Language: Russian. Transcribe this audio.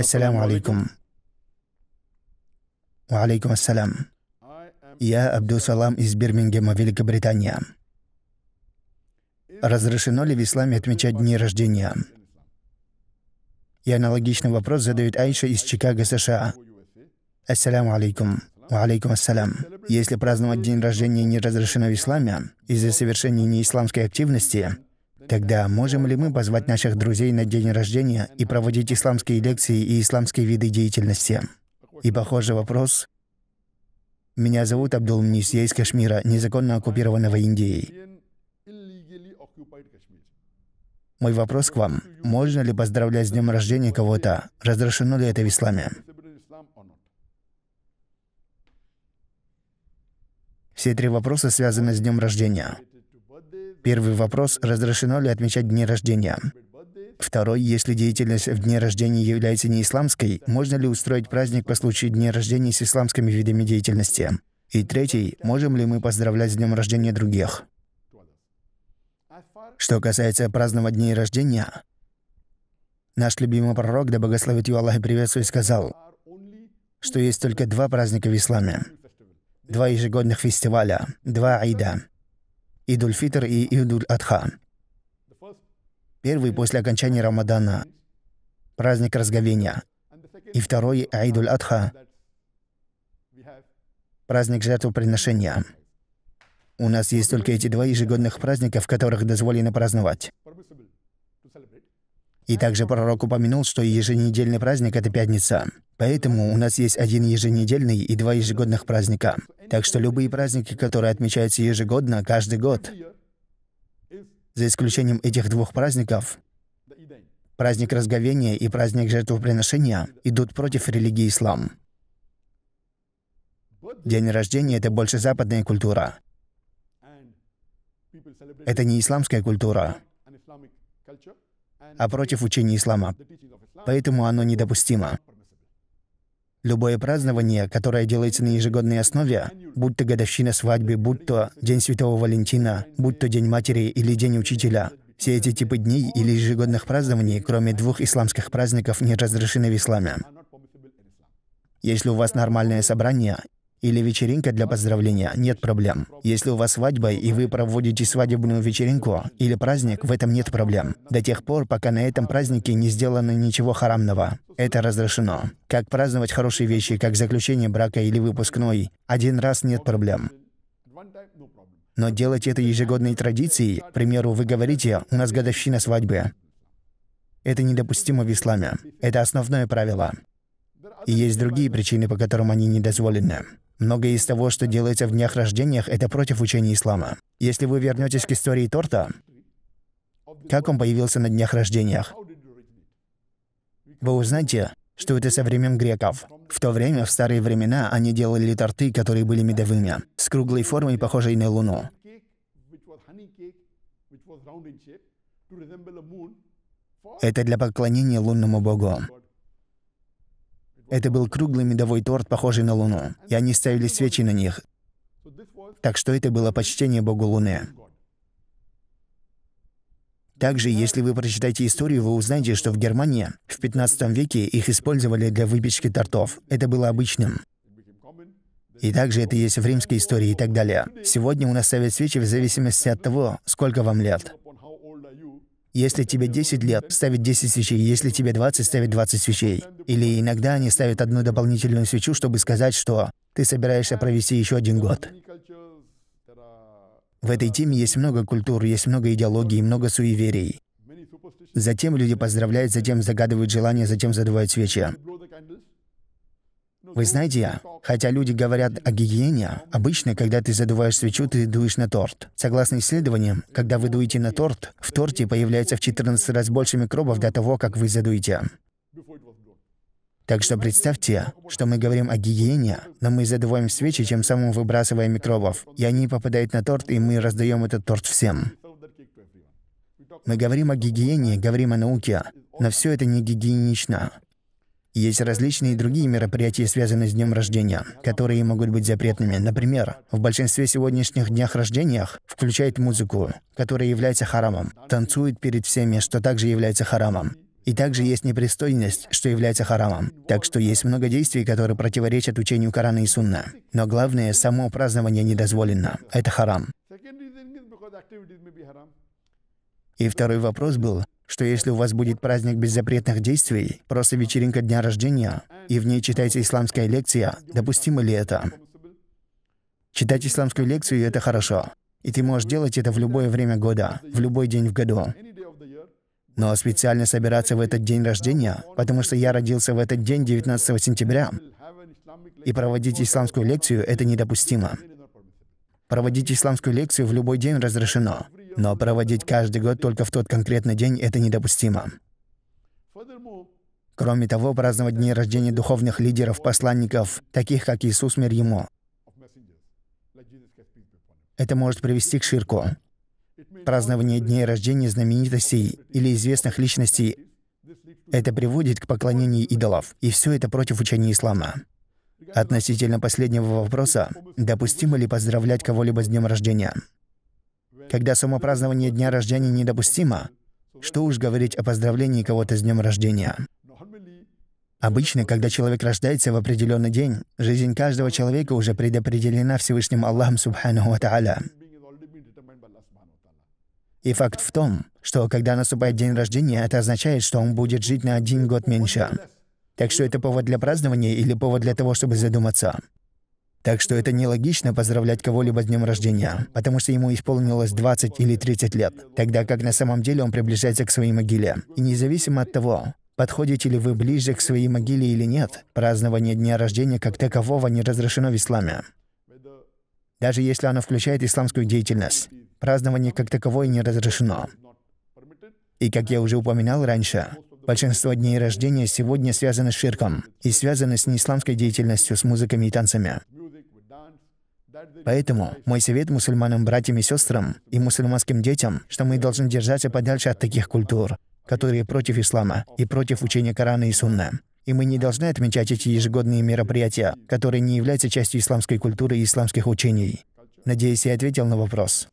Ассаламу алейкум. Ва алейкум ассалам. Я Абдусалам из Бирмингема, Великобритания. Разрешено ли в исламе отмечать дни рождения? И аналогичный вопрос задает Айша из Чикаго, США. Ассаляму алейкум. Ва алейкум ассалям. Если праздновать день рождения не разрешено в исламе из-за совершения неисламской активности, Тогда можем ли мы позвать наших друзей на день рождения и проводить исламские лекции и исламские виды деятельности? И похожий вопрос. Меня зовут Абдул Мнис, я из Кашмира, незаконно оккупированного Индией. Мой вопрос к вам. Можно ли поздравлять с днем рождения кого-то? Разрешено ли это в исламе? Все три вопроса связаны с днем рождения. Первый вопрос – разрешено ли отмечать дни рождения? Второй, если деятельность в дне рождения является не исламской, можно ли устроить праздник по случаю дня рождения с исламскими видами деятельности? И третий, можем ли мы поздравлять с днем рождения других? Что касается празднования дней рождения, наш любимый пророк, да благословит его Аллах и приветствует, сказал, что есть только два праздника в исламе, два ежегодных фестиваля, два айда. Идульфитр и Идуль-Адха. Первый после окончания Рамадана, праздник разговения. И второй – Аидуль-Адха, праздник жертвоприношения. У нас есть только эти два ежегодных праздника, в которых дозволено праздновать. И также пророк упомянул, что еженедельный праздник — это пятница. Поэтому у нас есть один еженедельный и два ежегодных праздника. Так что любые праздники, которые отмечаются ежегодно, каждый год, за исключением этих двух праздников, праздник разговения и праздник жертвоприношения, идут против религии ислам. День рождения — это больше западная культура. Это не исламская культура а против учения ислама. Поэтому оно недопустимо. Любое празднование, которое делается на ежегодной основе, будь то годовщина свадьбы, будь то День Святого Валентина, будь то День Матери или День Учителя, все эти типы дней или ежегодных празднований, кроме двух исламских праздников, не разрешены в исламе. Если у вас нормальное собрание, или вечеринка для поздравления, нет проблем. Если у вас свадьба и вы проводите свадебную вечеринку или праздник, в этом нет проблем. До тех пор, пока на этом празднике не сделано ничего харамного. Это разрешено. Как праздновать хорошие вещи, как заключение брака или выпускной, один раз нет проблем. Но делать это ежегодной традицией, к примеру, вы говорите, у нас годовщина свадьбы. Это недопустимо в исламе. Это основное правило. И есть другие причины, по которым они не дозволены. Многое из того, что делается в днях рождениях, это против учения ислама. Если вы вернетесь к истории торта, как он появился на днях рождениях, вы узнаете, что это со времен греков. В то время, в старые времена, они делали торты, которые были медовыми, с круглой формой, похожей на луну. Это для поклонения лунному богу. Это был круглый медовой торт, похожий на луну, и они ставили свечи на них. Так что это было почтение богу Луны. Также, если вы прочитаете историю, вы узнаете, что в Германии в 15 веке их использовали для выпечки тортов. Это было обычным. И также это есть в римской истории и так далее. Сегодня у нас ставят свечи в зависимости от того, сколько вам лет. Если тебе 10 лет, ставят 10 свечей. Если тебе 20, ставят 20 свечей. Или иногда они ставят одну дополнительную свечу, чтобы сказать, что ты собираешься провести еще один год. В этой теме есть много культур, есть много идеологий, много суеверий. Затем люди поздравляют, затем загадывают желания, затем задувают свечи. Вы знаете, хотя люди говорят о гигиене, обычно, когда ты задуваешь свечу, ты дуешь на торт. Согласно исследованиям, когда вы дуете на торт, в торте появляется в 14 раз больше микробов до того, как вы задуете. Так что представьте, что мы говорим о гигиене, но мы задуваем свечи, тем самым выбрасывая микробов, и они попадают на торт, и мы раздаем этот торт всем. Мы говорим о гигиене, говорим о науке, но все это не гигиенично. Есть различные другие мероприятия, связанные с днем рождения, которые могут быть запретными. Например, в большинстве сегодняшних днях рождениях включают музыку, которая является харамом, танцуют перед всеми, что также является харамом. И также есть непристойность, что является харамом. Так что есть много действий, которые противоречат учению Корана и Сунна. Но главное, само празднование недозволено. Это харам. И второй вопрос был, что если у вас будет праздник без запретных действий, просто вечеринка дня рождения, и в ней читается исламская лекция, допустимо ли это? Читать исламскую лекцию – это хорошо. И ты можешь делать это в любое время года, в любой день в году. Но специально собираться в этот день рождения, потому что я родился в этот день 19 сентября, и проводить исламскую лекцию – это недопустимо. Проводить исламскую лекцию в любой день разрешено. Но проводить каждый год только в тот конкретный день — это недопустимо. Кроме того, праздновать дни рождения духовных лидеров, посланников, таких как Иисус мир ему, это может привести к ширку. Празднование дней рождения знаменитостей или известных личностей это приводит к поклонению идолов, и все это против учения ислама. Относительно последнего вопроса, допустимо ли поздравлять кого-либо с днем рождения? когда самопразднование дня рождения недопустимо, что уж говорить о поздравлении кого-то с днем рождения. Обычно, когда человек рождается в определенный день, жизнь каждого человека уже предопределена Всевышним Аллахом Субхану Тааля. И факт в том, что когда наступает день рождения, это означает, что он будет жить на один год меньше. Так что это повод для празднования или повод для того, чтобы задуматься. Так что это нелогично поздравлять кого-либо с днем рождения, потому что ему исполнилось 20 или 30 лет, тогда как на самом деле он приближается к своей могиле. И независимо от того, подходите ли вы ближе к своей могиле или нет, празднование дня рождения как такового не разрешено в исламе. Даже если оно включает исламскую деятельность, празднование как таковое не разрешено. И как я уже упоминал раньше, Большинство дней рождения сегодня связаны с ширком и связаны с неисламской деятельностью, с музыками и танцами. Поэтому мой совет мусульманам, братьям и сестрам и мусульманским детям, что мы должны держаться подальше от таких культур, которые против ислама и против учения Корана и Сунна. И мы не должны отмечать эти ежегодные мероприятия, которые не являются частью исламской культуры и исламских учений. Надеюсь, я ответил на вопрос.